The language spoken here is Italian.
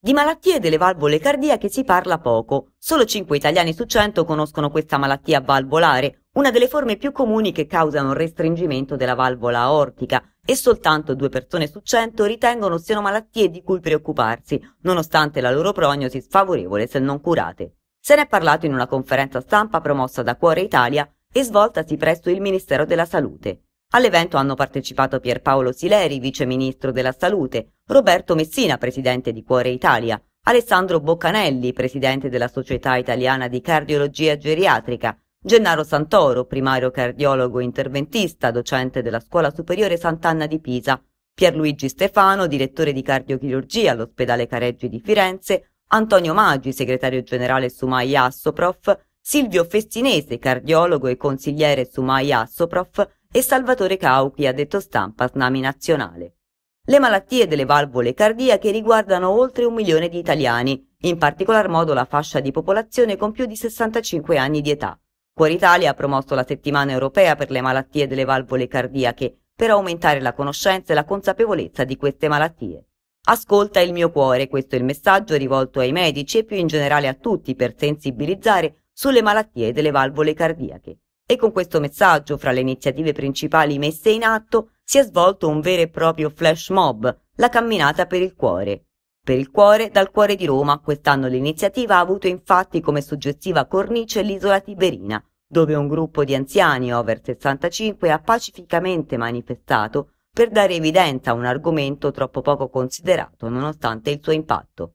Di malattie delle valvole cardiache si parla poco, solo 5 italiani su 100 conoscono questa malattia valvolare, una delle forme più comuni che causano un restringimento della valvola aortica, e soltanto 2 persone su 100 ritengono siano malattie di cui preoccuparsi, nonostante la loro prognosi sfavorevole se non curate. Se ne è parlato in una conferenza stampa promossa da Cuore Italia e svoltasi presso il Ministero della Salute. All'evento hanno partecipato Pierpaolo Sileri, viceministro della salute, Roberto Messina, presidente di Cuore Italia, Alessandro Boccanelli, presidente della Società Italiana di Cardiologia Geriatrica, Gennaro Santoro, primario cardiologo interventista, docente della Scuola Superiore Sant'Anna di Pisa, Pierluigi Stefano, direttore di cardiochirurgia all'ospedale Careggi di Firenze, Antonio Maggi, segretario generale Sumai Assoprof, Silvio Festinese, cardiologo e consigliere Sumai Assoprof, e Salvatore Cauchi ha detto stampa Snami Nazionale. Le malattie delle valvole cardiache riguardano oltre un milione di italiani, in particolar modo la fascia di popolazione con più di 65 anni di età. Cuore Italia ha promosso la settimana europea per le malattie delle valvole cardiache per aumentare la conoscenza e la consapevolezza di queste malattie. Ascolta il mio cuore, questo è il messaggio rivolto ai medici e più in generale a tutti per sensibilizzare sulle malattie delle valvole cardiache. E con questo messaggio, fra le iniziative principali messe in atto, si è svolto un vero e proprio flash mob, la camminata per il cuore. Per il cuore, dal cuore di Roma, quest'anno l'iniziativa ha avuto infatti come suggestiva cornice l'isola Tiberina, dove un gruppo di anziani over 65 ha pacificamente manifestato per dare evidenza a un argomento troppo poco considerato nonostante il suo impatto.